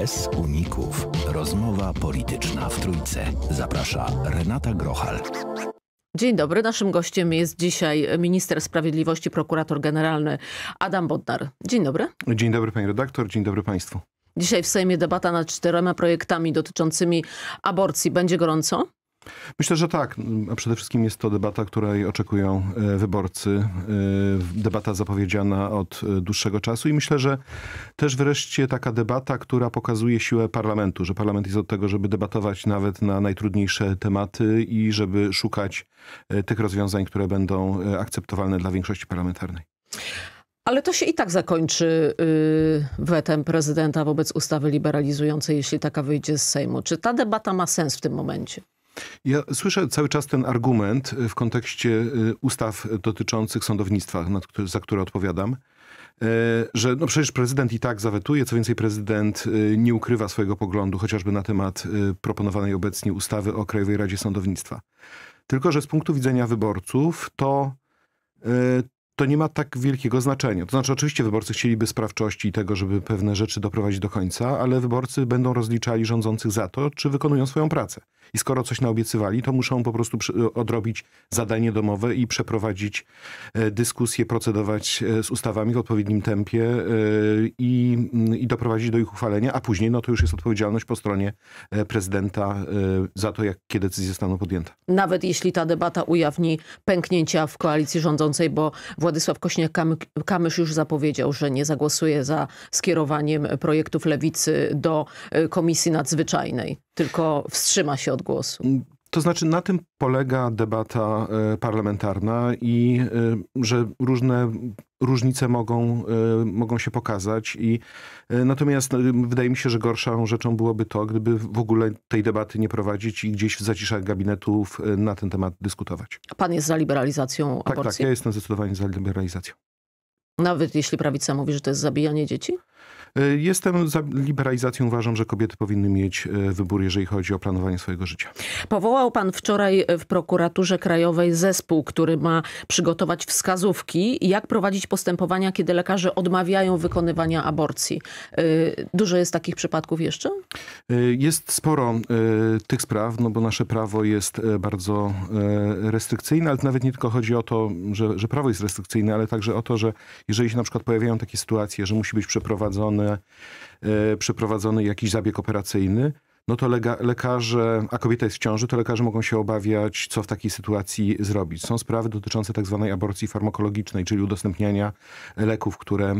Bez uników. Rozmowa polityczna w Trójce. Zaprasza Renata Grochal. Dzień dobry. Naszym gościem jest dzisiaj minister sprawiedliwości, prokurator generalny Adam Bodnar. Dzień dobry. Dzień dobry pani redaktor, dzień dobry państwu. Dzisiaj w Sejmie debata nad czterema projektami dotyczącymi aborcji. Będzie gorąco? Myślę, że tak. A przede wszystkim jest to debata, której oczekują e, wyborcy. E, debata zapowiedziana od e, dłuższego czasu i myślę, że też wreszcie taka debata, która pokazuje siłę parlamentu, że parlament jest od tego, żeby debatować nawet na najtrudniejsze tematy i żeby szukać tych rozwiązań, które będą akceptowalne dla większości parlamentarnej. Ale to się i tak zakończy y, wetem prezydenta wobec ustawy liberalizującej, jeśli taka wyjdzie z Sejmu. Czy ta debata ma sens w tym momencie? Ja słyszę cały czas ten argument y, w kontekście y, ustaw dotyczących sądownictwa, za które odpowiadam, y, że no przecież prezydent i tak zawetuje, co więcej prezydent nie ukrywa swojego poglądu chociażby na temat proponowanej obecnie ustawy o Krajowej Radzie Sądownictwa. Tylko, że z punktu widzenia wyborców to to nie ma tak wielkiego znaczenia. To znaczy, oczywiście wyborcy chcieliby sprawczości i tego, żeby pewne rzeczy doprowadzić do końca, ale wyborcy będą rozliczali rządzących za to, czy wykonują swoją pracę. I skoro coś naobiecywali, to muszą po prostu e, odrobić zadanie domowe i przeprowadzić e, dyskusję, procedować e, z ustawami w odpowiednim tempie i, i doprowadzić do ich uchwalenia, a później no to już jest odpowiedzialność po stronie prezydenta za to, jakie decyzje zostaną podjęte. Nawet jeśli ta debata ujawni pęknięcia w koalicji rządzącej, bo właśnie Władysław Kośniak-Kamysz już zapowiedział, że nie zagłosuje za skierowaniem projektów lewicy do e, Komisji Nadzwyczajnej, tylko wstrzyma się od głosu. To znaczy, na tym polega debata e, parlamentarna i e, że różne różnice mogą, e, mogą się pokazać. I, natomiast wydaje mi się, że gorszą rzeczą byłoby to, gdyby w ogóle tej debaty nie prowadzić i gdzieś w zaciszach gabinetów na ten temat dyskutować. pan jest za liberalizacją aborcji? Tak, tak, ja jestem zdecydowanie za liberalizacją. Nawet jeśli prawica mówi, że to jest zabijanie dzieci? E, jestem za liberalizacją. Uważam, że kobiety powinny mieć e, wybór, jeżeli chodzi o planowanie swojego życia. Powołał pan wczoraj w prokuraturze krajowej zespół, który ma przygotować wskazówki, jak prowadzić postępowania, kiedy lekarze odmawiają wykonywania aborcji. E, dużo jest takich przypadków jeszcze? Jest sporo tych spraw, no bo nasze prawo jest bardzo restrykcyjne, ale nawet nie tylko chodzi o to, że, że prawo jest restrykcyjne, ale także o to, że jeżeli się na przykład pojawiają takie sytuacje, że musi być przeprowadzony E, przeprowadzony jakiś zabieg operacyjny, no to lekarze, a kobieta jest w ciąży, to lekarze mogą się obawiać, co w takiej sytuacji zrobić. Są sprawy dotyczące tak zwanej aborcji farmakologicznej, czyli udostępniania leków, które,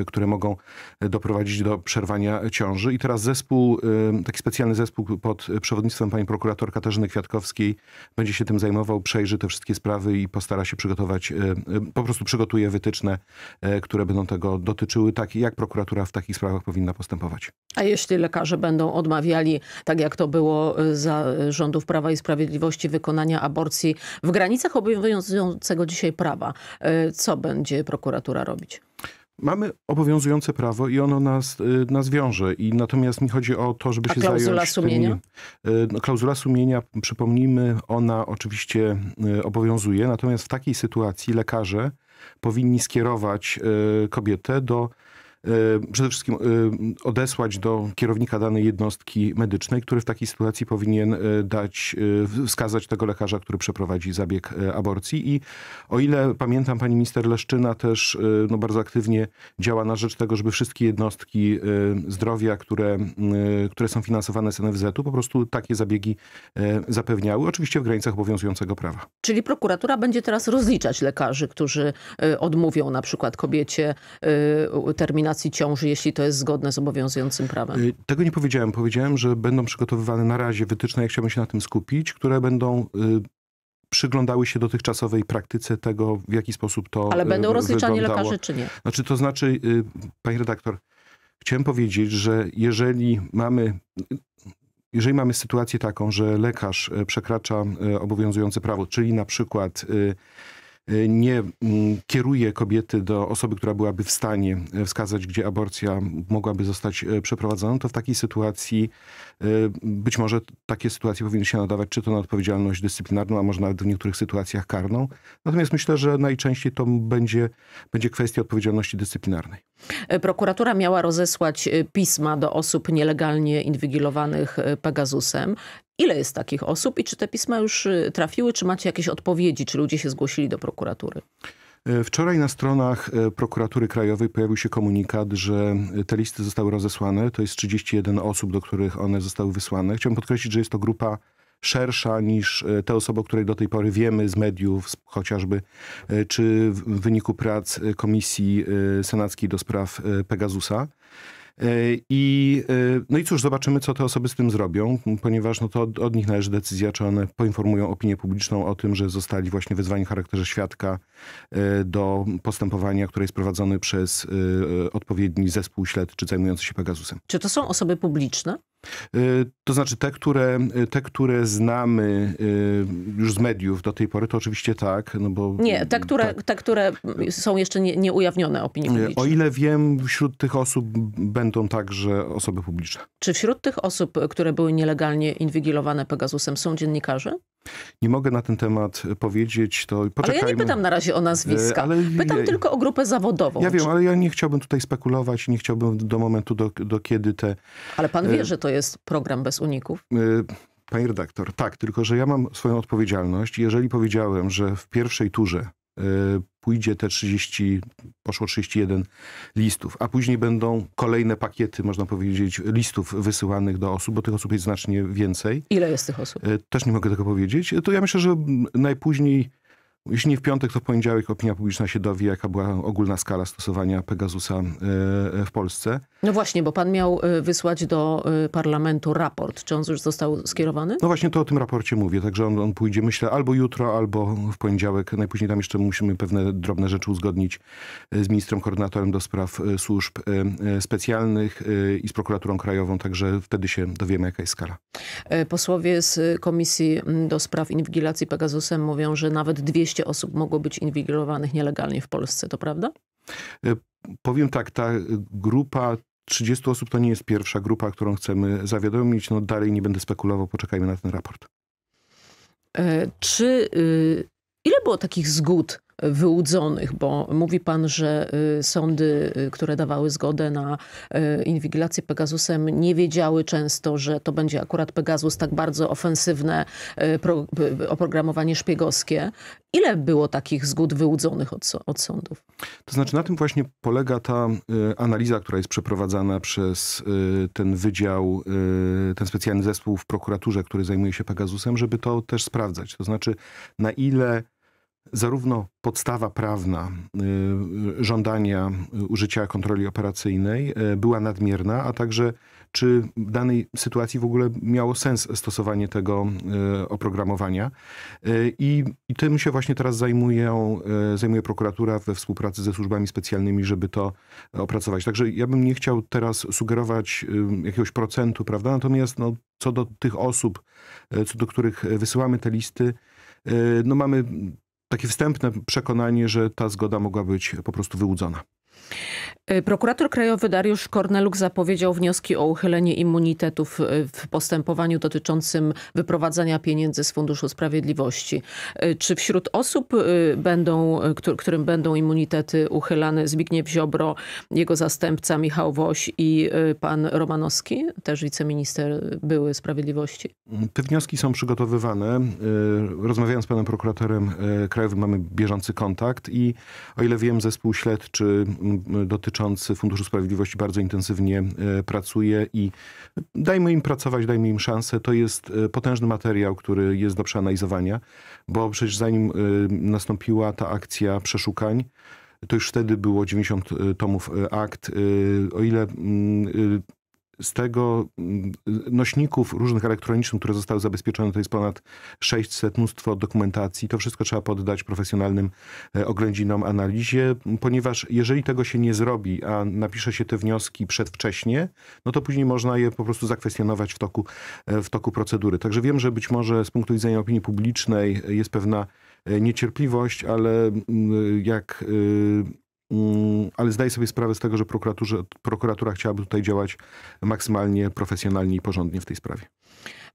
y, które mogą doprowadzić do przerwania ciąży. I teraz zespół, y, taki specjalny zespół pod przewodnictwem pani prokurator Katarzyny Kwiatkowskiej będzie się tym zajmował, przejrzy te wszystkie sprawy i postara się przygotować, y, po prostu przygotuje wytyczne, które będą tego dotyczyły, tak jak prokuratura w takich sprawach powinna postępować. A jeśli lekarze będą odmawiali tak jak to było y, za rządów Prawa i Sprawiedliwości, wykonania aborcji w granicach obowiązującego dzisiaj prawa. Y, co będzie prokuratura robić? Mamy obowiązujące prawo i ono nas, y, nas wiąże. I natomiast mi chodzi o to, żeby A się klauzula zająć... klauzula sumienia? Tymi, no, klauzula sumienia, przypomnijmy, ona oczywiście obowiązuje. Natomiast w takiej sytuacji lekarze powinni skierować kobietę do E, przede wszystkim e, odesłać do kierownika danej jednostki medycznej, który w takiej sytuacji powinien e, dać, wskazać tego lekarza, który przeprowadzi zabieg aborcji. I o ile pamiętam, pani minister Leszczyna też no, bardzo aktywnie działa na rzecz tego, żeby wszystkie jednostki zdrowia, które, które są finansowane z NFZ-u, po prostu takie zabiegi zapewniały, oczywiście w granicach obowiązującego prawa. Czyli prokuratura będzie teraz rozliczać lekarzy, którzy odmówią na przykład kobiecie terminacji terminacji ciąży, jeśli to jest zgodne z obowiązującym prawem? Y, tego nie powiedziałem. Powiedziałem, że będą przygotowywane na razie wytyczne, jak chciałbym się na tym skupić, które będą y, przyglądały się dotychczasowej praktyce tego, w jaki sposób to Ale y, będą rozliczani lekarzy, lekarze, czy nie? Znaczy, to znaczy, pani redaktor, chciałem powiedzieć, że jeżeli mamy... Jeżeli mamy sytuację taką, że lekarz przekracza obowiązujące prawo, czyli na przykład nie mm, kieruje kobiety do osoby, która byłaby w stanie e, wskazać, gdzie aborcja mogłaby zostać e, przeprowadzona, to w takiej sytuacji e, być może takie sytuacje powinny się nadawać czy to na odpowiedzialność dyscyplinarną, a może nawet w niektórych sytuacjach karną. Natomiast myślę, że najczęściej to będzie, będzie kwestia odpowiedzialności dyscyplinarnej. Prokuratura miała rozesłać pisma do osób nielegalnie inwigilowanych Pegasusem. Ile jest takich osób i czy te pisma już y, trafiły, czy macie jakieś odpowiedzi, czy ludzie się zgłosili do prokuratury? E, wczoraj na stronach e, prokuratury krajowej pojawił się komunikat, że e, te listy zostały rozesłane. To jest 31 osób, do których one zostały wysłane. Chciałbym podkreślić, że jest to grupa szersza niż te osoby, o której do tej pory wiemy z mediów, chociażby czy w wyniku prac Komisji Senackiej do spraw Pegasusa. E, I, e, no i cóż, zobaczymy, co te osoby z tym zrobią, ponieważ no to od, od, nich należy decyzja, czy one poinformują opinię publiczną o tym, że zostali właśnie wezwani w charakterze świadka e, do postępowania, które jest prowadzone przez odpowiedni zespół śledczy zajmujący się Pegasusem. Czy to są osoby publiczne? Y, to znaczy te które, y, te, które znamy y, już z mediów do tej pory, to oczywiście tak, no bo... Nie, te, tak. które, tak. te, które są jeszcze nieujawnione nie, nie ujawnione opinie publiczne. O ile wiem, wśród tych osób będą także osoby publiczne. Czy wśród tych osób, które były nielegalnie inwigilowane Pegasusem są dziennikarze? Nie mogę na ten temat powiedzieć, to poczekajmy. Ale ja nie pytam na razie o nazwiska, e, ale... pytam tylko o grupę zawodową. Ja wiem, ale ja nie chciałbym tutaj spekulować, nie chciałbym do momentu, do, do kiedy te... Ale pan e, wie, że to jest program bez uników? E, panie redaktor, tak, tylko że ja mam swoją odpowiedzialność. Jeżeli powiedziałem, że w pierwszej turze Y, pójdzie te 30, poszło 31 listów, a później będą kolejne pakiety, można powiedzieć, listów wysyłanych do osób, bo tych osób jest znacznie więcej. Ile jest tych osób? Y, też nie mogę tego powiedzieć. Y, to ja myślę, że najpóźniej jeśli nie w piątek, to w poniedziałek opinia publiczna się dowie, jaka była ogólna skala stosowania Pegasusa e, e, w Polsce. No właśnie, bo pan miał e, wysłać do parlamentu raport. Czy on już został skierowany? No właśnie, to o tym raporcie mówię. Także on, on pójdzie, myślę, albo jutro, albo w poniedziałek. Najpóźniej tam jeszcze musimy pewne drobne rzeczy uzgodnić z ministrem koordynatorem do spraw służb specjalnych i z prokuraturą krajową. Także wtedy się dowiemy, jaka jest skala. Posłowie z Komisji do Spraw Inwigilacji Pegasusem mówią, że nawet 200 200 osób mogło być inwigilowanych nielegalnie w Polsce, to prawda? E, powiem tak, ta grupa 30 osób to nie jest pierwsza grupa, którą chcemy zawiadomić. No dalej nie będę spekulował, poczekajmy na ten raport. E, czy y, ile było takich zgód wyłudzonych, bo mówi pan, że y, sądy, y, które dawały zgodę na y, inwigilację Pegasusem, nie wiedziały często, że to będzie akurat Pegasus, tak bardzo ofensywne oprogramowanie szpiegowskie. Ile było takich zgód wyłudzonych od, od sądów? To znaczy na tym właśnie polega ta analiza, która jest przeprowadzana przez ten wydział, ten specjalny zespół w prokuraturze, który zajmuje się Pegasusem, żeby to też sprawdzać. To znaczy na ile zarówno podstawa prawna y, żądania y, użycia kontroli operacyjnej y, była nadmierna, a także czy w danej sytuacji w ogóle miało sens stosowanie tego oprogramowania. I, i tym się właśnie teraz zajmuje zajmuje prokuratura we współpracy ze służbami specjalnymi, żeby to opracować. Także ja bym nie chciał teraz sugerować jakiegoś procentu, prawda? Natomiast no, co do tych osób, co do których wysyłamy te listy, no mamy takie wstępne przekonanie, że ta zgoda mogła być po prostu wyłudzona. Y, prokurator krajowy Dariusz Korneluk zapowiedział wnioski o uchylenie immunitetów y, w postępowaniu dotyczącym wyprowadzania pieniędzy z Funduszu Sprawiedliwości. Y, czy wśród osób, będą, którym będą immunitety uchylane Zbigniew Ziobro, jego zastępca Michał Woś i pan Romanowski, też wiceminister były Sprawiedliwości? Te wnioski są przygotowywane. Rozmawiając z panem prokuratorem krajowym mamy bieżący kontakt i o ile wiem zespół śledczy dotyczący Funduszu Sprawiedliwości bardzo intensywnie e, pracuje i dajmy im pracować, dajmy im szansę. To jest e, potężny materiał, który jest do przeanalizowania, bo przecież zanim e, nastąpiła ta akcja przeszukań, to już wtedy było 90 tomów akt. O ile mm, z tego mm, nośników różnych elektronicznych, które zostały zabezpieczone, to jest ponad 600, mnóstwo dokumentacji. To wszystko trzeba poddać profesjonalnym e, oględzinom, analizie, ponieważ jeżeli tego się nie zrobi, a napisze się te wnioski przedwcześnie, no to później można je po prostu zakwestionować w toku, e, w toku procedury. Także wiem, że być może z punktu widzenia opinii publicznej jest pewna e, niecierpliwość, ale mm, jak y, Mm, ale zdaję sobie sprawę z tego, że prokuratura chciałaby tutaj działać maksymalnie profesjonalnie i porządnie w tej sprawie.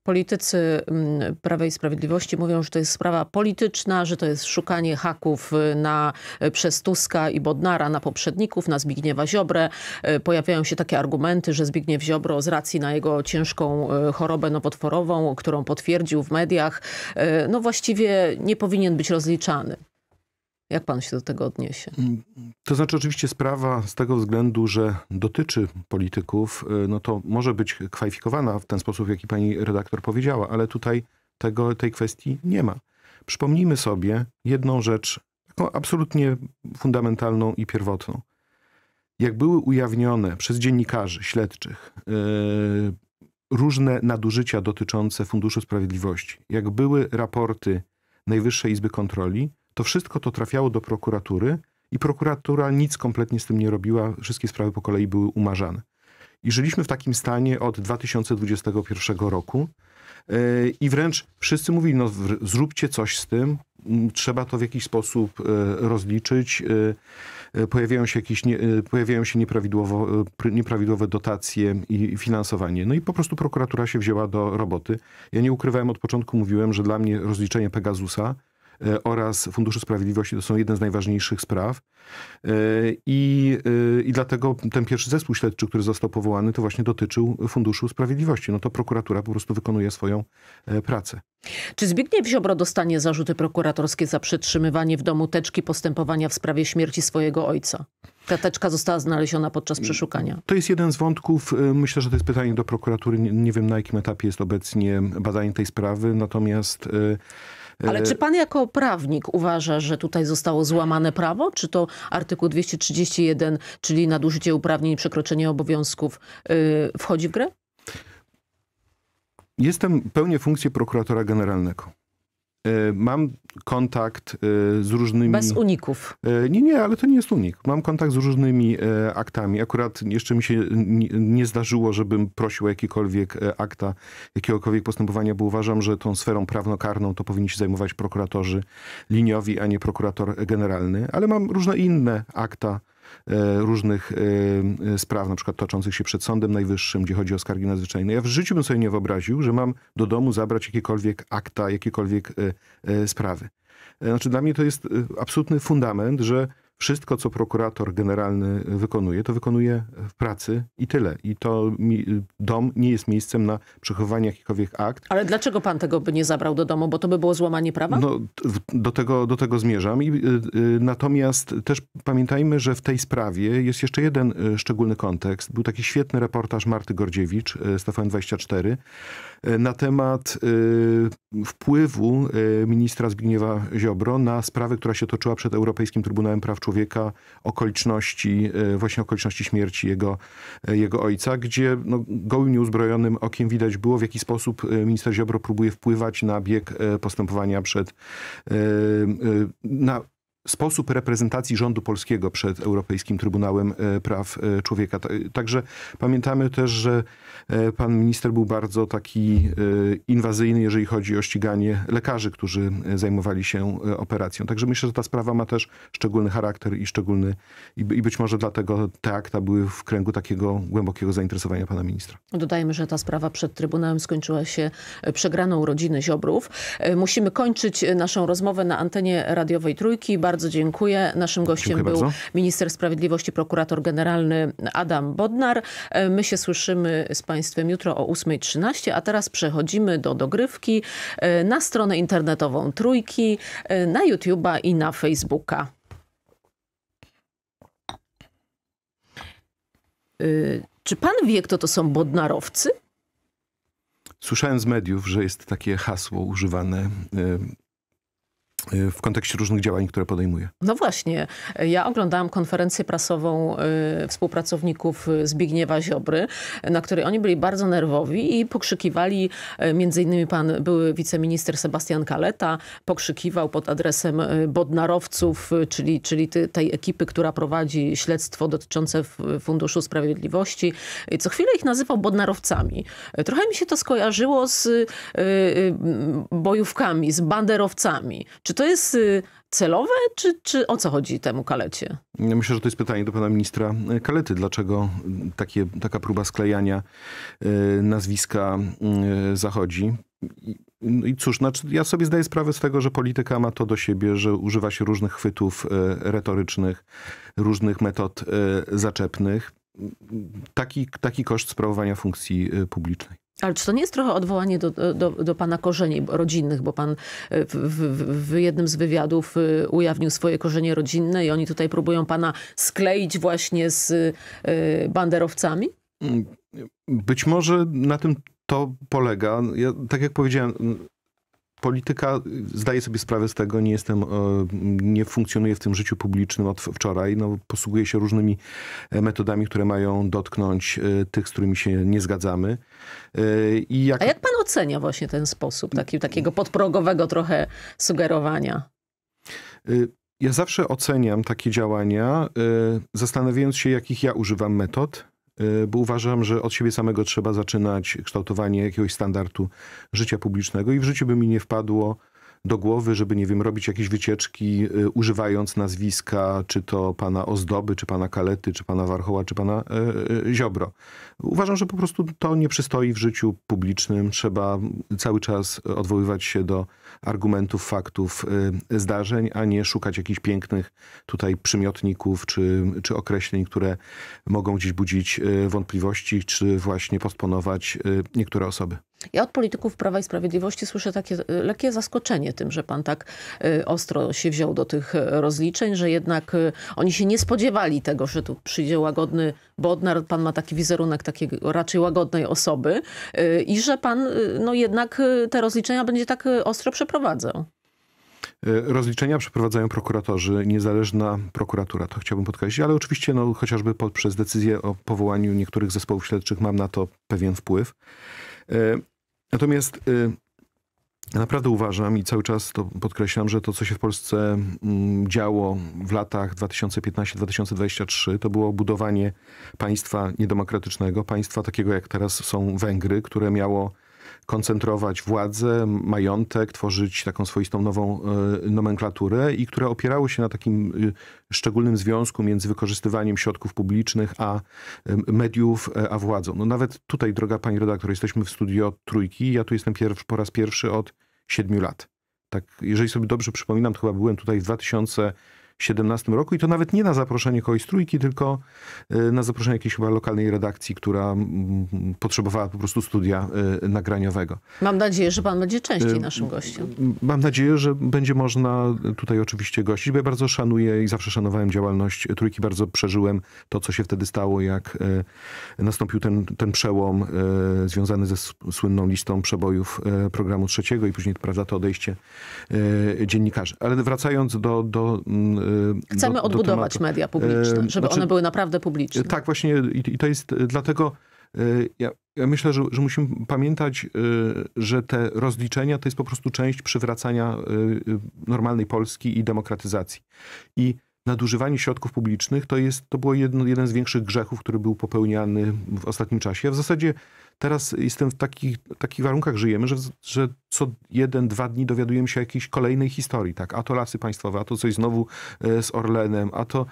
Politycy mm, Prawa i Sprawiedliwości mówią, że to jest sprawa polityczna, że to jest szukanie haków y, na, y, przez Tuska i Bodnara na poprzedników, na Zbigniewa Ziobrę. Y, pojawiają się takie argumenty, że Zbigniew Ziobro z racji na jego ciężką chorobę nowotworową, którą potwierdził w mediach, no właściwie nie powinien być rozliczany. Jak pan się do tego odniesie? To znaczy, oczywiście, sprawa z tego względu, że dotyczy polityków, y, no to może być kwalifikowana w ten sposób, jaki pani redaktor powiedziała, ale tutaj tego, tej kwestii nie ma. Przypomnijmy sobie jedną rzecz, taką absolutnie fundamentalną i pierwotną. Jak były ujawnione przez dziennikarzy śledczych y, różne nadużycia dotyczące Funduszu Sprawiedliwości, jak były raporty Najwyższej Izby Kontroli, to wszystko to trafiało do prokuratury i prokuratura nic kompletnie z tym nie robiła. Wszystkie sprawy po kolei były umarzane. I żyliśmy w takim stanie od 2021 roku. E, I wręcz wszyscy mówili, no zróbcie coś z tym, mm, trzeba to w jakiś sposób e, rozliczyć. E, pojawiają się, jakieś nie, pojawiają się nieprawidłowe dotacje i finansowanie. No i po prostu prokuratura się wzięła do roboty. Ja nie ukrywałem od początku, mówiłem, że dla mnie rozliczenie Pegasusa E, oraz Funduszu Sprawiedliwości to są jedne z najważniejszych spraw. E, I, e, I dlatego ten pierwszy zespół śledczy, który został powołany, to właśnie dotyczył Funduszu Sprawiedliwości. No to prokuratura po prostu wykonuje swoją pracę. Czy Zbigniew Ziobro dostanie zarzuty prokuratorskie za przetrzymywanie w domu teczki postępowania w sprawie śmierci swojego ojca? Ta teczka została znaleziona podczas przeszukania. To jest jeden z wątków. Myślę, że to jest pytanie do prokuratury. Nie, nie wiem, na jakim etapie jest obecnie badanie tej sprawy. Natomiast... Yy ale e, czy pan jako prawnik uważa, że tutaj zostało złamane prawo? Czy to artykuł 231, czyli nadużycie uprawnień, przekroczenie obowiązków y, wchodzi w grę? Jestem pełnię funkcję prokuratora generalnego. Y, mam kontakt y, z różnymi. Bez uników. Y, nie, nie, ale to nie jest unik. Mam kontakt z różnymi aktami. Akurat jeszcze mi się nie zdarzyło, żebym prosił o jakiekolwiek akta, jakiegokolwiek postępowania, bo uważam, że tą sferą prawnokarną to powinni się zajmować prokuratorzy liniowi, a nie prokurator generalny. Ale mam różne inne akta E, różnych e, e, spraw, na przykład toczących się przed Sądem Najwyższym, gdzie chodzi o skargi nadzwyczajne. Ja w życiu bym sobie nie wyobraził, że mam do domu zabrać jakiekolwiek akta, jakiekolwiek sprawy. Znaczy dla mnie to jest absolutny fundament, że wszystko, co prokurator generalny wykonuje, to wykonuje w pracy i tyle. I to mi, dom nie jest miejscem na przechowywanie jakichkolwiek akt. Ale dlaczego pan tego by nie zabrał do domu? Bo to by było złamanie prawa? No, do, tego, do tego zmierzam. I, y, y, natomiast też pamiętajmy, że w tej sprawie jest jeszcze jeden y, szczególny kontekst. Był taki świetny reportaż Marty Gordziewicz y, z TVN24 y, na temat y, wpływu ministra Zbigniewa Ziobro na sprawę, która się toczyła przed Europejskim Trybunałem Praw człowieka okoliczności, e, właśnie okoliczności śmierci jego, e, jego ojca, gdzie no, gołym, nieuzbrojonym okiem widać było, w jaki sposób e, minister Ziobro próbuje wpływać na bieg postępowania przed, na sposób reprezentacji rządu polskiego przed Europejskim Trybunałem e, Praw e, Człowieka. E, także pamiętamy też, że pan minister był bardzo taki inwazyjny, jeżeli chodzi o ściganie lekarzy, którzy zajmowali się operacją. Także myślę, że ta sprawa ma też szczególny charakter i szczególny i być może dlatego te akta były w kręgu takiego głębokiego zainteresowania pana ministra. Dodajmy, że ta sprawa przed Trybunałem skończyła się przegraną rodziny Ziobrów. Musimy kończyć naszą rozmowę na antenie radiowej Trójki. Bardzo bardzo dziękuję. Naszym gościem dziękuję był bardzo. minister sprawiedliwości, prokurator generalny Adam Bodnar. E, my się słyszymy z Państwem jutro o 8.13, a teraz przechodzimy do dogrywki e, na stronę internetową Trójki, e, na YouTube'a i na Facebooka. Czy pan wie, kto to są bodnarowcy? Słyszałem z mediów, że jest takie hasło używane Y, w kontekście różnych działań, które podejmuje. No właśnie. Ja oglądałam konferencję prasową y, współpracowników y, Zbigniewa Ziobry, na której oni byli bardzo nerwowi i pokrzykiwali, między innymi pan były wiceminister Sebastian Kaleta, pokrzykiwał pod adresem bodnarowców, czyli, czyli tej ekipy, która prowadzi śledztwo dotyczące Funduszu Sprawiedliwości. Co chwilę ich nazywał bodnarowcami. Trochę mi się to skojarzyło z bojówkami, z banderowcami. Czy czy to jest y, celowe, czy, czy o co chodzi temu kalecie? Myślę, że to jest pytanie do pana ministra y, Kalety. Dlaczego y, takie, taka próba sklejania nazwiska zachodzi? No I cóż, znaczy ja sobie zdaję sprawę z tego, że polityka ma to do siebie, że używa się różnych chwytów retorycznych, różnych metod zaczepnych. Taki, taki koszt sprawowania funkcji publicznej. Ale czy to nie jest trochę odwołanie do, do, do pana korzeni rodzinnych, bo pan e, w, w, w, jednym z wywiadów e, ujawnił swoje korzenie rodzinne i oni tutaj próbują pana skleić właśnie z e, banderowcami? Mm, być może na tym to polega. Ja, tak jak powiedziałem, polityka, y, zdaję sobie sprawę z tego, nie jestem, nie funkcjonuję w tym życiu publicznym od wczoraj. No, posługuję się różnymi e, metodami, które mają dotknąć e, tych, z którymi się nie zgadzamy. E, I jak... A jak pan ocenia właśnie ten sposób taki, takiego podprogowego trochę sugerowania? Y, ja zawsze oceniam takie działania, y, zastanawiając się, jakich ja używam metod Y, bo uważam, że od siebie samego trzeba zaczynać kształtowanie jakiegoś standardu życia publicznego i w życiu by mi nie wpadło do głowy, żeby, nie wiem, robić jakieś wycieczki, y, używając nazwiska, czy to pana Ozdoby, czy pana Kalety, czy pana Warchoła, czy pana e, e, Ziobro. Uważam, że po prostu to nie przystoi w życiu publicznym. Trzeba cały czas odwoływać się do argumentów, faktów, y, zdarzeń, a nie szukać jakichś pięknych tutaj przymiotników czy, czy określeń, które mogą gdzieś budzić y, wątpliwości, czy właśnie postponować niektóre osoby. Ja od polityków Prawa i Sprawiedliwości słyszę takie e, lekkie zaskoczenie tym, że pan tak e, ostro się wziął do tych e, rozliczeń, że jednak oni się nie spodziewali tego, że tu przyjdzie łagodny Bodnar, pan ma taki wizerunek takiej raczej łagodnej osoby i że pan no jednak te rozliczenia będzie tak ostro przeprowadzał. Rozliczenia przeprowadzają prokuratorzy, niezależna prokuratura, to chciałbym podkreślić, ale oczywiście no, chociażby poprzez decyzję o powołaniu niektórych zespołów śledczych mam na to pewien wpływ. Natomiast y, naprawdę uważam i cały czas to podkreślam, że to, co się w Polsce mm, działo w latach 2015-2023, to było budowanie państwa niedemokratycznego, państwa takiego jak teraz są Węgry, które miało koncentrować władzę, majątek, tworzyć taką swoistą nową e, nomenklaturę i które opierały się na takim e, szczególnym związku między wykorzystywaniem środków publicznych, a e, mediów, a władzą. No nawet tutaj, droga pani redaktor, jesteśmy w studio Trójki. Ja tu jestem pierwszy, po raz pierwszy od siedmiu lat. Tak, jeżeli sobie dobrze przypominam, to chyba byłem tutaj w 2000 2017 roku i to nawet nie na zaproszenie kogoś trójki, tylko e, na zaproszenie jakiejś chyba lokalnej redakcji, która potrzebowała po prostu studia e, nagraniowego. Mam nadzieję, że pan będzie częściej e, naszym gościem. Mam nadzieję, że będzie można tutaj oczywiście gościć, bo ja bardzo szanuję i zawsze szanowałem działalność trójki, bardzo przeżyłem to, co się wtedy stało, jak nastąpił ten, ten przełom związany ze słynną listą przebojów programu trzeciego i później, prawda, to odejście dziennikarzy. Ale wracając do, do Chcemy do, odbudować media e, publiczne, żeby znaczy, one były naprawdę publiczne. E, tak, właśnie i, to jest dlatego... E, ja, ja, myślę, że, że, musimy pamiętać, że te rozliczenia to jest po prostu część przywracania normalnej Polski i demokratyzacji. I nadużywanie środków publicznych to, jest, to było jedno, jeden z większych grzechów, który był popełniany w ostatnim czasie. W zasadzie teraz jestem w takich, takich warunkach żyjemy, że, że co jeden, dwa dni dowiadujemy się jakiejś kolejnej historii, tak? A to lasy państwowe, a to coś znowu e, z Orlenem, a to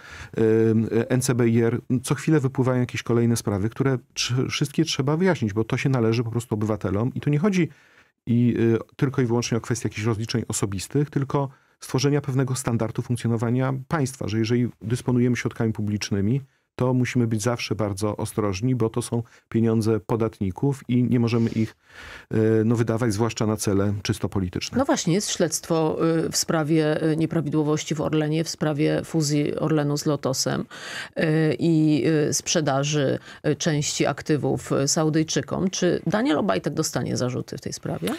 e, NCBR. Co chwilę wypływają jakieś kolejne sprawy, które wszystkie trzeba wyjaśnić, bo to się należy po prostu obywatelom i tu nie chodzi i, e, tylko i wyłącznie o kwestie jakichś rozliczeń osobistych, tylko stworzenia pewnego standardu funkcjonowania państwa, że jeżeli dysponujemy środkami publicznymi, to musimy być zawsze bardzo ostrożni, bo to są pieniądze podatników i nie możemy ich e, no, wydawać, zwłaszcza na cele czysto polityczne. No właśnie, jest śledztwo y, w sprawie y, nieprawidłowości w Orlenie, w sprawie fuzji Orlenu z Lotosem y, i sprzedaży części aktywów Saudyjczykom. Czy Daniel Obajtek dostanie zarzuty w tej sprawie?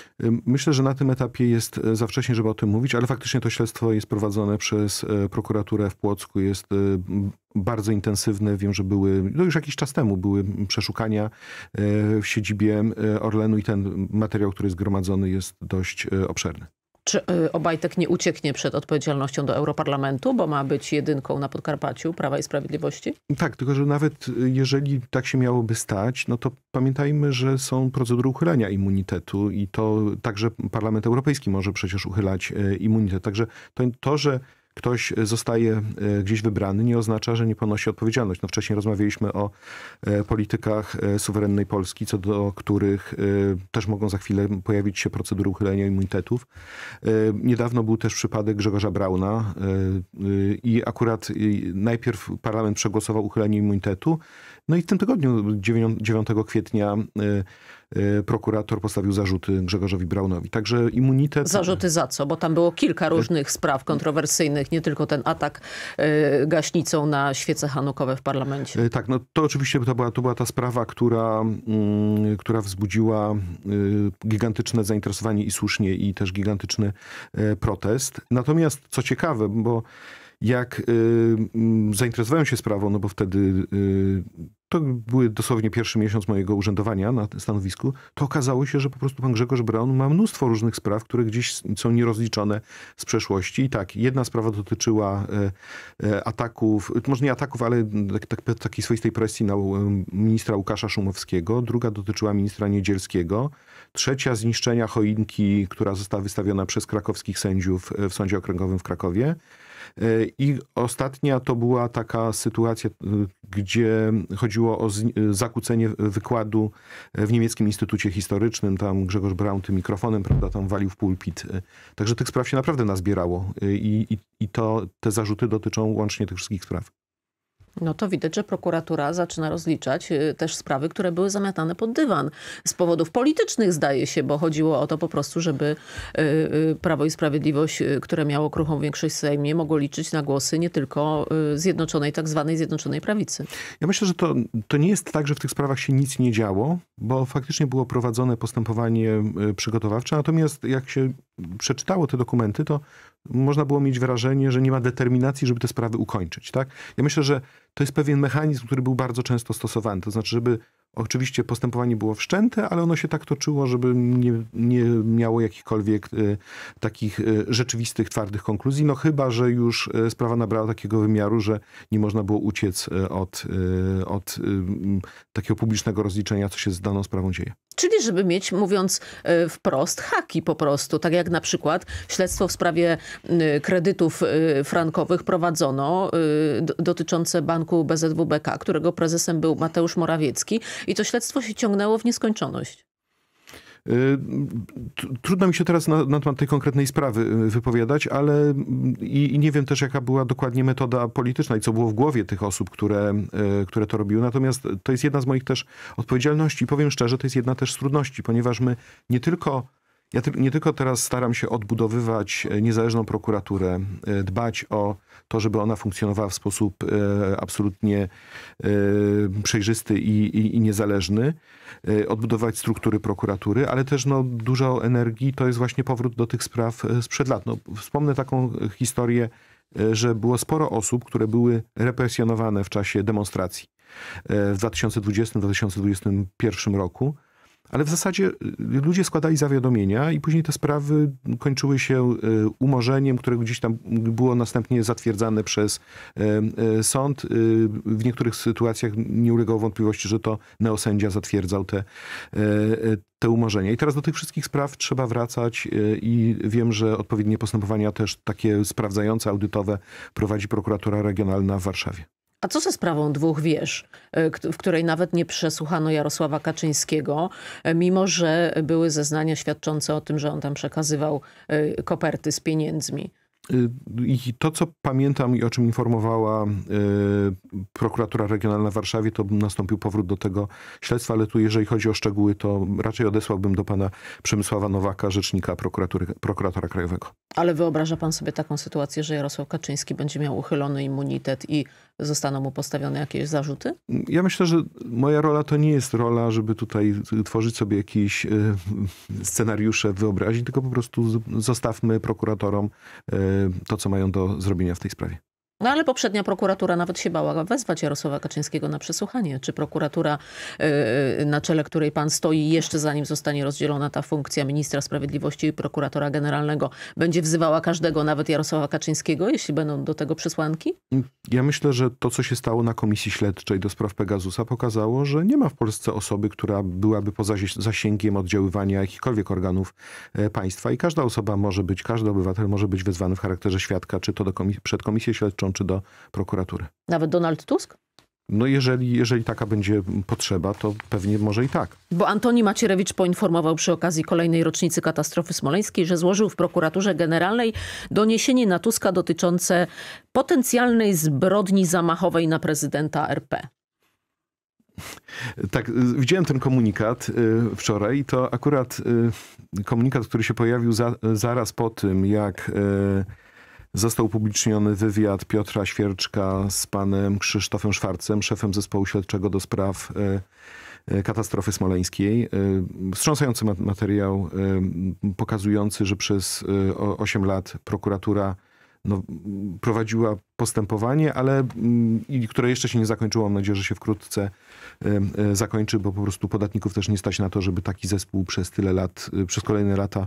Myślę, że na tym etapie jest za wcześnie, żeby o tym mówić, ale faktycznie to śledztwo jest prowadzone przez prokuraturę w Płocku, jest bardzo intensywne, Wiem, że były, no już jakiś czas temu były przeszukania e, w siedzibie e, Orlenu i ten materiał, który jest zgromadzony jest dość e, obszerny. Czy Obajtek nie ucieknie przed odpowiedzialnością do Europarlamentu, bo ma być jedynką na Podkarpaciu Prawa i Sprawiedliwości? Tak, tylko że nawet jeżeli tak się miałoby stać, no to pamiętajmy, że są procedury uchylenia immunitetu i to także Parlament Europejski może przecież uchylać immunitet. Także to, to że ktoś zostaje e, gdzieś wybrany, nie oznacza, że nie ponosi odpowiedzialności. No wcześniej rozmawialiśmy o e, politykach e, suwerennej Polski, co do których też mogą za chwilę pojawić się procedury uchylenia immunitetów. Niedawno był też przypadek Grzegorza Brauna i akurat najpierw parlament przegłosował uchylenie immunitetu, no i w tym tygodniu, 9 kwietnia Y, prokurator postawił zarzuty Grzegorzowi Braunowi. Także immunitet... Zarzuty za co? Bo tam było kilka różnych spraw kontrowersyjnych, nie tylko ten atak y, gaśnicą na świece hanukowe w parlamencie. Y, tak, no to oczywiście to była, to była ta sprawa, która, mm, która wzbudziła gigantyczne zainteresowanie i słusznie, i też gigantyczny protest. Natomiast co ciekawe, bo jak y, mm, zainteresowałem się sprawą, no bo wtedy y, to były dosłownie pierwszy miesiąc mojego urzędowania na stanowisku, to okazało się, że po prostu pan Grzegorz Braun ma mnóstwo różnych spraw, które gdzieś są nierozliczone z przeszłości. I tak, jedna sprawa dotyczyła e, e, ataków, może nie ataków, ale tak, tak, takiej swoistej presji na e, ministra Łukasza Szumowskiego, druga dotyczyła ministra Niedzielskiego, trzecia zniszczenia choinki, która została wystawiona przez krakowskich sędziów w Sądzie Okręgowym w Krakowie. E, I ostatnia to była taka sytuacja, e, gdzie chodziło o e, zakłócenie wykładu w Niemieckim Instytucie Historycznym. Tam Grzegorz Braun tym mikrofonem, prawda, tam walił w pulpit. Także tych spraw się naprawdę nazbierało i, i, i to, te zarzuty dotyczą łącznie tych wszystkich spraw. No to widać, że prokuratura zaczyna rozliczać y, też sprawy, które były zamiatane pod dywan. Z powodów politycznych zdaje się, bo chodziło o to po prostu, żeby y, y, Prawo i Sprawiedliwość, które miało kruchą większość w Sejmie, mogło liczyć na głosy nie tylko zjednoczonej, tak zwanej zjednoczonej prawicy. Ja myślę, że to, to nie jest tak, że w tych sprawach się nic nie działo, bo faktycznie było prowadzone postępowanie e, przygotowawcze, natomiast jak się przeczytało te dokumenty, to można było mieć wrażenie, że nie ma determinacji, żeby te sprawy ukończyć. Tak? Ja myślę, że to jest pewien mechanizm, który był bardzo często stosowany. To znaczy, żeby Oczywiście postępowanie było wszczęte, ale ono się tak toczyło, żeby nie, nie miało jakichkolwiek e, takich e, rzeczywistych, twardych konkluzji. No chyba, że już e, sprawa nabrała takiego wymiaru, że nie można było uciec e, od, e, od takiego publicznego rozliczenia, co się z daną sprawą dzieje. Czyli żeby mieć, mówiąc wprost, haki po prostu. Tak jak na przykład śledztwo w sprawie kredytów frankowych prowadzono dotyczące banku BZWBK, którego prezesem był Mateusz Morawiecki i to śledztwo się ciągnęło w nieskończoność. Y, trudno mi się teraz na, na, temat tej konkretnej sprawy y, wypowiadać, ale y, i, i, nie wiem też, jaka była dokładnie metoda polityczna i co było w głowie tych osób, które, które to robiły. Natomiast to jest jedna z moich też odpowiedzialności. Powiem szczerze, to jest jedna też z trudności, ponieważ my nie tylko ja nie tylko teraz staram się odbudowywać e, niezależną prokuraturę, e, dbać o to, żeby ona funkcjonowała w sposób e, absolutnie przejrzysty i, i, i niezależny, odbudować struktury prokuratury, ale też no, dużo energii to jest właśnie powrót do tych spraw sprzed lat. No, wspomnę taką historię, że było sporo osób, które były represjonowane w czasie demonstracji w 2020-2021 roku ale w zasadzie y, ludzie składali zawiadomienia i później te sprawy kończyły się y, umorzeniem, które gdzieś tam było następnie zatwierdzane przez y, sąd. W niektórych sytuacjach nie ulegało wątpliwości, że to neosędzia zatwierdzał te, te umorzenia. I teraz do tych wszystkich spraw trzeba wracać i wiem, że odpowiednie postępowania też takie sprawdzające, audytowe prowadzi prokuratura regionalna w Warszawie. A co ze sprawą dwóch wież, e, w której nawet nie przesłuchano Jarosława Kaczyńskiego, e, mimo że były zeznania świadczące o tym, że on tam przekazywał e, koperty z pieniędzmi? I to, co pamiętam i o czym informowała e, prokuratura regionalna w Warszawie, to nastąpił powrót do tego śledztwa, ale tu jeżeli chodzi o szczegóły, to raczej odesłałbym do pana Przemysława Nowaka, rzecznika prokuratury, prokuratora krajowego. Ale wyobraża pan sobie taką sytuację, że Jarosław Kaczyński będzie miał uchylony immunitet i zostaną mu postawione jakieś zarzuty? Ja myślę, że moja rola to nie jest rola, żeby tutaj tworzyć sobie jakieś e, scenariusze wyobraźni, tylko po prostu zostawmy prokuratorom e, to, co mają do zrobienia w tej sprawie. No ale poprzednia prokuratura nawet się bała wezwać Jarosława Kaczyńskiego na przesłuchanie. Czy prokuratura, y, na czele której pan stoi, jeszcze zanim zostanie rozdzielona ta funkcja ministra sprawiedliwości i prokuratora generalnego, będzie wzywała każdego, nawet Jarosława Kaczyńskiego, jeśli będą do tego przesłanki? Ja myślę, że to, co się stało na komisji śledczej do spraw Pegasusa, pokazało, że nie ma w Polsce osoby, która byłaby poza zasięgiem oddziaływania jakichkolwiek organów e, państwa i każda osoba może być, każdy obywatel może być wezwany w charakterze świadka, czy to do komis przed komisją śledczą, czy do prokuratury. Nawet Donald Tusk? No jeżeli, jeżeli taka będzie potrzeba, to pewnie może i tak. Bo Antoni Macierewicz poinformował przy okazji kolejnej rocznicy katastrofy smoleńskiej, że złożył w prokuraturze generalnej doniesienie na Tuska dotyczące potencjalnej zbrodni zamachowej na prezydenta RP. Tak, widziałem ten komunikat y, wczoraj. To akurat y, komunikat, który się pojawił za, zaraz po tym, jak y, Został upubliczniony wywiad Piotra Świerczka z panem Krzysztofem Szwarcem, szefem zespołu śledczego do spraw e, e, katastrofy smoleńskiej. E, wstrząsający materiał pokazujący, że przez 8 lat prokuratura no, prowadziła postępowanie, ale mm, które jeszcze się nie zakończyło. Mam nadzieję, że się wkrótce zakończy, bo po prostu podatników też nie stać na to, żeby taki zespół przez tyle lat, przez kolejne lata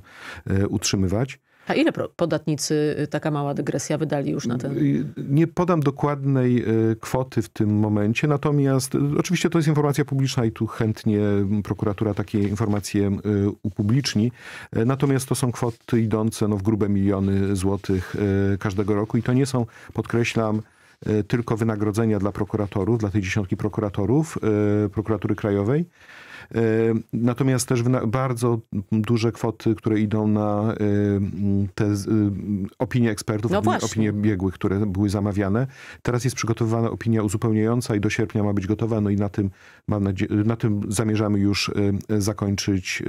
utrzymywać. A ile podatnicy, y, taka mała dygresja, wydali już na ten? Y, nie podam dokładnej y, kwoty w tym momencie, natomiast oczywiście to jest informacja publiczna i tu chętnie mm, prokuratura takie informacje upubliczni. E, natomiast to są kwoty idące no, w grube miliony złotych każdego roku i to nie są, podkreślam, tylko wynagrodzenia dla prokuratorów, dla tej dziesiątki prokuratorów, prokuratury krajowej, E, natomiast też bardzo duże kwoty, które idą na e, te e, opinie ekspertów, no opinie, opinie biegłych, które były zamawiane. Teraz jest przygotowywana opinia uzupełniająca i do sierpnia ma być gotowa, no i na tym, mam nadzieję, na tym zamierzamy już zakończyć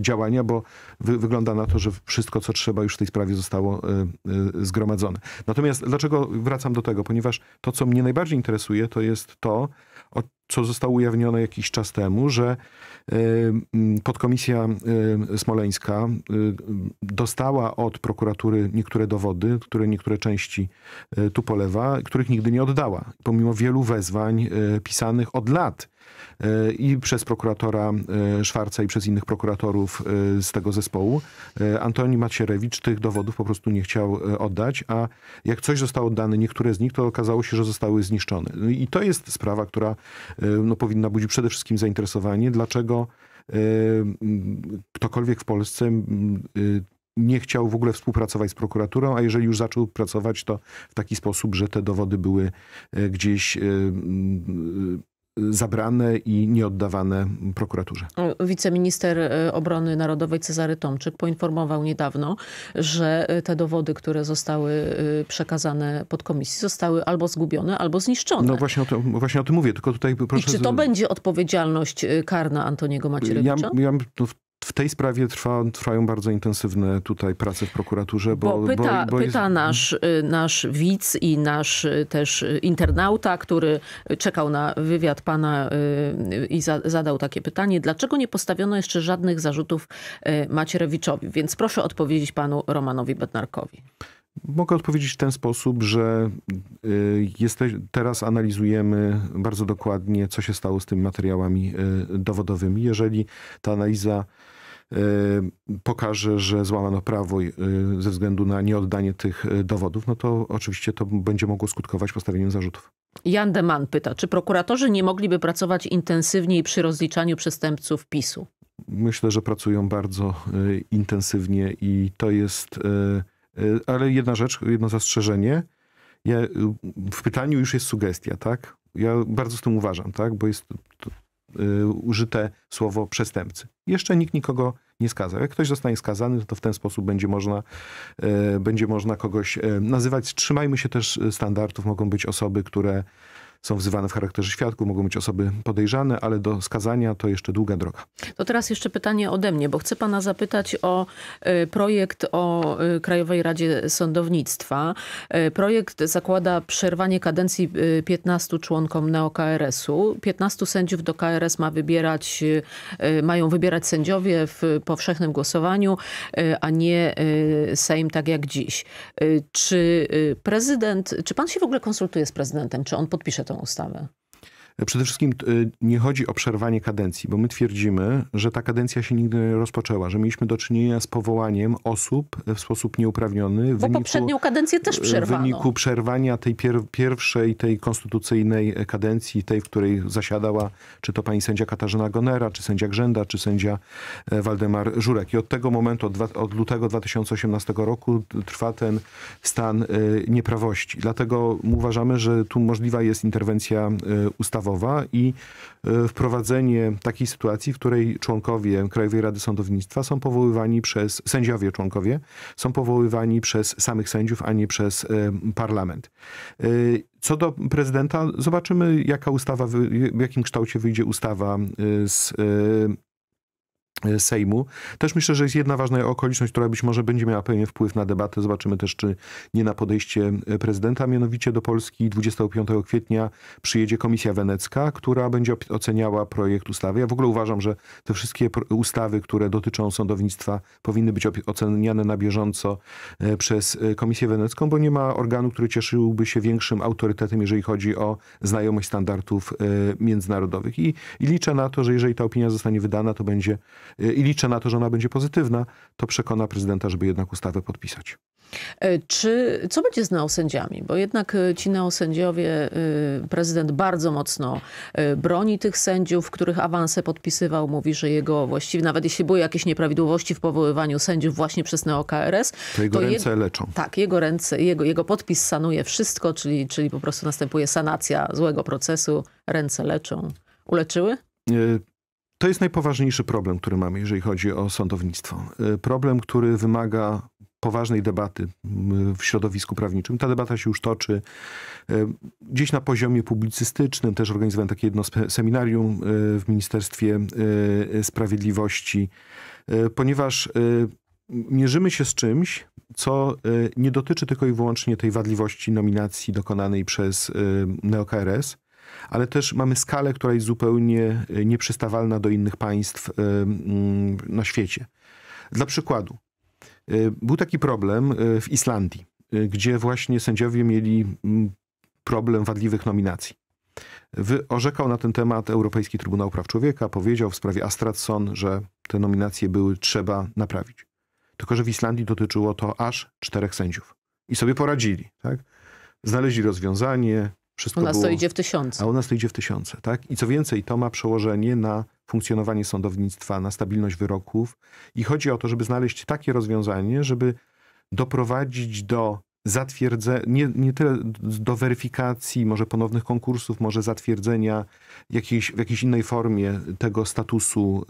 działania, bo wy, wygląda na to, że wszystko, co trzeba już w tej sprawie zostało zgromadzone. Natomiast dlaczego wracam do tego? Ponieważ to, co mnie najbardziej interesuje, to jest to, co zostało ujawnione jakiś czas temu, że e, podkomisja e, smoleńska e, dostała od prokuratury niektóre dowody, które niektóre części tu polewa, których nigdy nie oddała, pomimo wielu wezwań pisanych od lat i przez prokuratora e, Szwarca i przez innych prokuratorów e, z tego zespołu. E, Antoni Macierewicz tych dowodów po prostu nie chciał oddać, a jak coś zostało oddane, niektóre z nich, to okazało się, że zostały zniszczone. No I to jest sprawa, która no, powinna budzić przede wszystkim zainteresowanie, dlaczego ktokolwiek w Polsce nie chciał w ogóle współpracować z prokuraturą, a jeżeli już zaczął pracować, to w taki sposób, że te dowody były gdzieś zabrane i nieoddawane prokuraturze. Wiceminister e, Obrony Narodowej Cezary Tomczyk poinformował niedawno, że e, te dowody, które zostały e, przekazane pod komisji zostały albo zgubione, albo zniszczone. No właśnie o tym, właśnie o tym mówię, tylko tutaj proszę... I czy to będzie odpowiedzialność karna Antoniego Macierewicza? Ja, ja w no, w tej sprawie trwa, trwają bardzo intensywne tutaj prace w prokuraturze. Bo, bo pyta, bo, bo jest... nasz, y, nasz widz i nasz y, też y, internauta, który czekał na wywiad pana i za, zadał takie pytanie. Dlaczego nie postawiono jeszcze żadnych zarzutów Macierewiczowi? Więc proszę odpowiedzieć panu Romanowi Bednarkowi. Mogę odpowiedzieć w ten sposób, że jesteś, teraz analizujemy bardzo dokładnie, co się stało z tymi materiałami dowodowymi. Jeżeli ta analiza Y, pokaże, że złamano prawo y, ze względu na nieoddanie tych y, dowodów, no to oczywiście to będzie mogło skutkować postawieniem zarzutów. Jan Deman pyta, czy prokuratorzy nie mogliby pracować intensywniej przy rozliczaniu przestępców PiSu? Myślę, że pracują bardzo intensywnie i to jest. Ale jedna rzecz, jedno zastrzeżenie. Ja, w pytaniu już jest sugestia, tak? Ja bardzo z tym uważam, tak? Bo jest, Y, użyte słowo przestępcy. Jeszcze nikt nikogo nie skazał. Jak ktoś zostanie skazany, to w ten sposób będzie można, y, będzie można kogoś y, nazywać. Trzymajmy się też standardów. Mogą być osoby, które są wzywane w charakterze świadków, mogą być osoby podejrzane, ale do skazania to jeszcze długa droga. To teraz jeszcze pytanie ode mnie, bo chcę pana zapytać o y, projekt o y, Krajowej Radzie Sądownictwa. Y, projekt zakłada przerwanie kadencji 15 członkom neokrs u 15 sędziów do KRS ma wybierać, mają wybierać sędziowie w powszechnym głosowaniu, a nie Sejm tak jak dziś. Czy prezydent, czy pan się w ogóle konsultuje z prezydentem? Czy on podpisze to tą ustawę? Przede wszystkim y, nie chodzi o przerwanie kadencji, bo my twierdzimy, że ta kadencja się nigdy nie rozpoczęła, że mieliśmy do czynienia z powołaniem osób w sposób nieuprawniony. W bo wyniku, poprzednią kadencję też y, przerwano. W wyniku przerwania tej pier pierwszej, tej konstytucyjnej e, kadencji, tej, w której zasiadała czy to pani sędzia Katarzyna Gonera, czy sędzia Grzęda, czy sędzia e, Waldemar Żurek. I od tego momentu, od, od lutego 2018 roku trwa ten stan e, nieprawości. Dlatego uważamy, że tu możliwa jest interwencja ustawowa ustawowa i e, wprowadzenie takiej sytuacji, w której członkowie Krajowej Rady Sądownictwa są powoływani przez, sędziowie członkowie, są powoływani przez samych sędziów, a nie przez e, parlament. E, co do prezydenta, zobaczymy, jaka ustawa, w jakim kształcie wyjdzie ustawa z Y, Sejmu. Też myślę, że jest jedna ważna okoliczność, która być może będzie miała pewien wpływ na debatę. Zobaczymy też, czy nie na podejście y, prezydenta, mianowicie do Polski 25 kwietnia przyjedzie Komisja Wenecka, która będzie oceniała projekt ustawy. Ja w ogóle uważam, że te wszystkie ustawy, które dotyczą sądownictwa powinny być oceniane na bieżąco y, przez Komisję Wenecką, bo nie ma organu, który cieszyłby się większym autorytetem, jeżeli chodzi o znajomość standardów międzynarodowych. I, i liczę na to, że jeżeli ta opinia zostanie wydana, to będzie Y, i liczę na to, że ona będzie pozytywna, to przekona prezydenta, żeby jednak ustawę podpisać. E, czy, co będzie z neosędziami? Bo jednak e, ci neosędziowie, e, prezydent bardzo mocno broni tych sędziów, których awanse podpisywał. Mówi, że jego właściwie, nawet jeśli były jakieś nieprawidłowości w powoływaniu sędziów właśnie przez neokRS. To jego to ręce je, leczą. Tak, jego ręce, jego, jego podpis sanuje wszystko, czyli, czyli po prostu następuje sanacja złego procesu, ręce leczą. Uleczyły? Y, to jest najpoważniejszy problem, który mamy, jeżeli chodzi o sądownictwo. Y, problem, który wymaga poważnej debaty y, w środowisku prawniczym. Ta debata się już toczy y, gdzieś na poziomie publicystycznym. Też organizowałem takie jedno seminarium w Ministerstwie Sprawiedliwości, ponieważ mierzymy się z czymś, co nie dotyczy tylko i wyłącznie tej wadliwości nominacji dokonanej przez NeoKRS, ale też mamy skalę, która jest zupełnie e, nieprzystawalna do innych państw e, na świecie. Dla przykładu, e, był taki problem w Islandii, gdzie właśnie sędziowie mieli problem wadliwych nominacji. Orzekał na ten temat Europejski Trybunał Praw Człowieka, powiedział w sprawie Astradsson, że te nominacje były trzeba naprawić. Tylko, że w Islandii dotyczyło to aż czterech sędziów. I sobie poradzili. Tak? Znaleźli rozwiązanie, wszystko u nas było... to idzie w tysiące. A u nas to idzie w tysiące, tak? I co więcej, to ma przełożenie na funkcjonowanie sądownictwa, na stabilność wyroków. I chodzi o to, żeby znaleźć takie rozwiązanie, żeby doprowadzić do zatwierdzenia, nie, nie tyle do weryfikacji, może ponownych konkursów, może zatwierdzenia jakiejś, w jakiejś innej formie tego statusu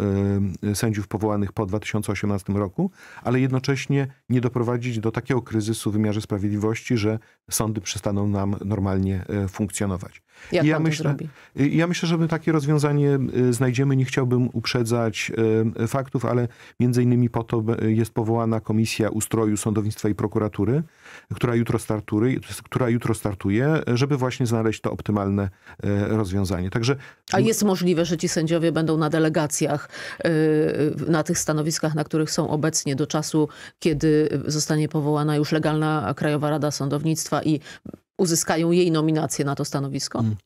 y, sędziów powołanych po 2018 roku, ale jednocześnie nie doprowadzić do takiego kryzysu w wymiarze sprawiedliwości, że sądy przestaną nam normalnie e, funkcjonować. Jak ja, myślę, e, ja myślę, że my takie rozwiązanie e, znajdziemy. Nie chciałbym uprzedzać faktów, ale między innymi po to jest powołana Komisja Ustroju Sądownictwa i Prokuratury, która jutro, startuje, która jutro startuje, żeby właśnie znaleźć to optymalne rozwiązanie. Także... A jest możliwe, że ci sędziowie będą na delegacjach, na tych stanowiskach, na których są obecnie do czasu, kiedy zostanie powołana już legalna Krajowa Rada Sądownictwa i uzyskają jej nominację na to stanowisko? Mm.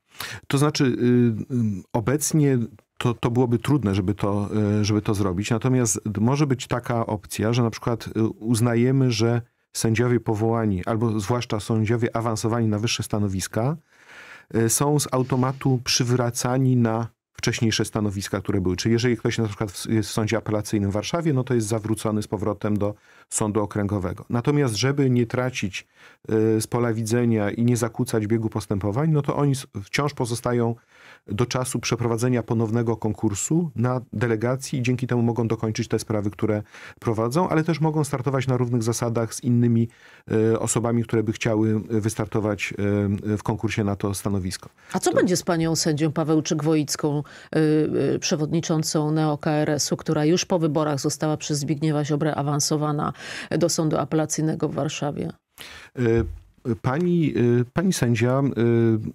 To znaczy, y, y, obecnie to, to byłoby trudne, żeby to, y, żeby to zrobić. Natomiast może być taka opcja, że na przykład uznajemy, że sędziowie powołani, albo zwłaszcza sędziowie awansowani na wyższe stanowiska, są z automatu przywracani na wcześniejsze stanowiska, które były. Czyli jeżeli ktoś na przykład jest w sądzie apelacyjnym w Warszawie, no to jest zawrócony z powrotem do sądu okręgowego. Natomiast, żeby nie tracić y, z pola widzenia i nie zakłócać biegu postępowań, no to oni wciąż pozostają do czasu przeprowadzenia ponownego konkursu na delegacji i dzięki temu mogą dokończyć te sprawy, które prowadzą, ale też mogą startować na równych zasadach z innymi e, osobami, które by chciały wystartować e, w konkursie na to stanowisko. A co to... będzie z panią sędzią Pawełczyk-Woicką, e, przewodniczącą NeoKRS-u, która już po wyborach została przez Zbigniewa Ziobrę awansowana do sądu apelacyjnego w Warszawie? pani, y, pani sędzia,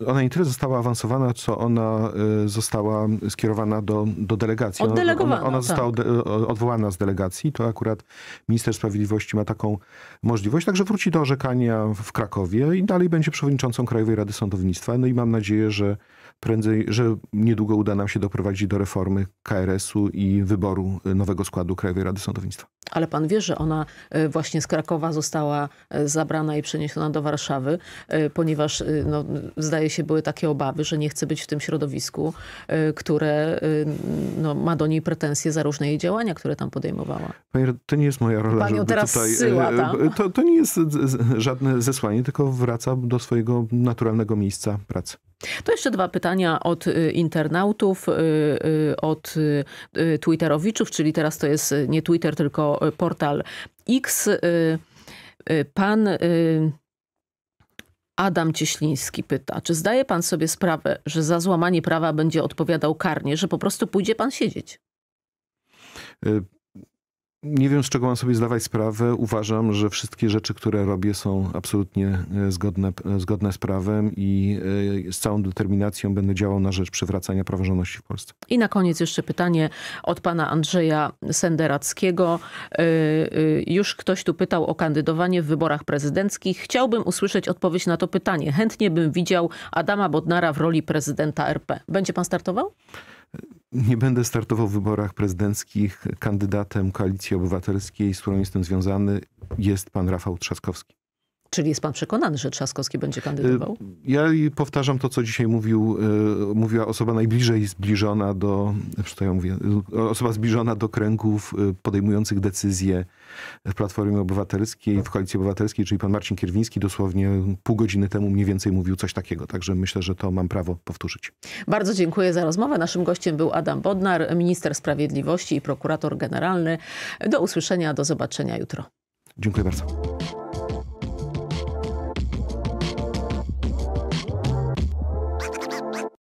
y, ona nie tyle została awansowana, co ona y, została skierowana do, do delegacji. Oddelegowana, ona, ona tak. została odwołana z delegacji. To akurat minister sprawiedliwości ma taką możliwość. Także wróci do orzekania w Krakowie i dalej będzie przewodniczącą Krajowej Rady Sądownictwa. No i mam nadzieję, że prędzej, że niedługo uda nam się doprowadzić do reformy KRS-u i wyboru nowego składu Krajowej Rady Sądownictwa ale pan wie, że ona e, właśnie z Krakowa została e, zabrana i przeniesiona do Warszawy, e, ponieważ no, zdaje się były takie obawy, że nie chce być w tym środowisku, które no, ma do niej pretensje za różne jej działania, które tam podejmowała. Panie, to nie jest moja rola, Panią żeby teraz tutaj... To, to nie jest żadne zesłanie, tylko wraca do swojego naturalnego miejsca pracy. To jeszcze dwa pytania od y, internautów, y, y, od twitterowiczów, czyli teraz to jest nie Twitter, tylko portal X. Pan Adam Cieśliński pyta, czy zdaje pan sobie sprawę, że za złamanie prawa będzie odpowiadał karnie, że po prostu pójdzie pan siedzieć? nie wiem, z czego mam sobie zdawać sprawę. Uważam, że wszystkie rzeczy, które robię, są absolutnie e, zgodne, e, zgodne z prawem i e, z całą determinacją będę działał na rzecz przywracania praworządności w Polsce. I na koniec jeszcze pytanie od pana Andrzeja Senderackiego. Już ktoś tu pytał o kandydowanie w wyborach prezydenckich. Chciałbym usłyszeć odpowiedź na to pytanie. Chętnie bym widział Adama Bodnara w roli prezydenta RP. Będzie pan startował? nie będę startował w wyborach prezydenckich. Kandydatem Koalicji Obywatelskiej, z którą jestem związany, jest pan Rafał Trzaskowski. Czyli jest pan przekonany, że Trzaskowski będzie y, kandydował? Ja powtarzam to, co dzisiaj mówił, y, mówiła osoba najbliżej zbliżona do, to ja mówię, y, osoba zbliżona do kręgów podejmujących decyzje w Platformie Obywatelskiej, w Koalicji Obywatelskiej, czyli pan Marcin Kierwiński dosłownie pół godziny temu mniej więcej mówił coś takiego. Także myślę, że to mam prawo powtórzyć. Bardzo dziękuję za rozmowę. Naszym gościem był Adam Bodnar, minister sprawiedliwości i prokurator generalny. Do usłyszenia, do zobaczenia jutro. Dziękuję bardzo.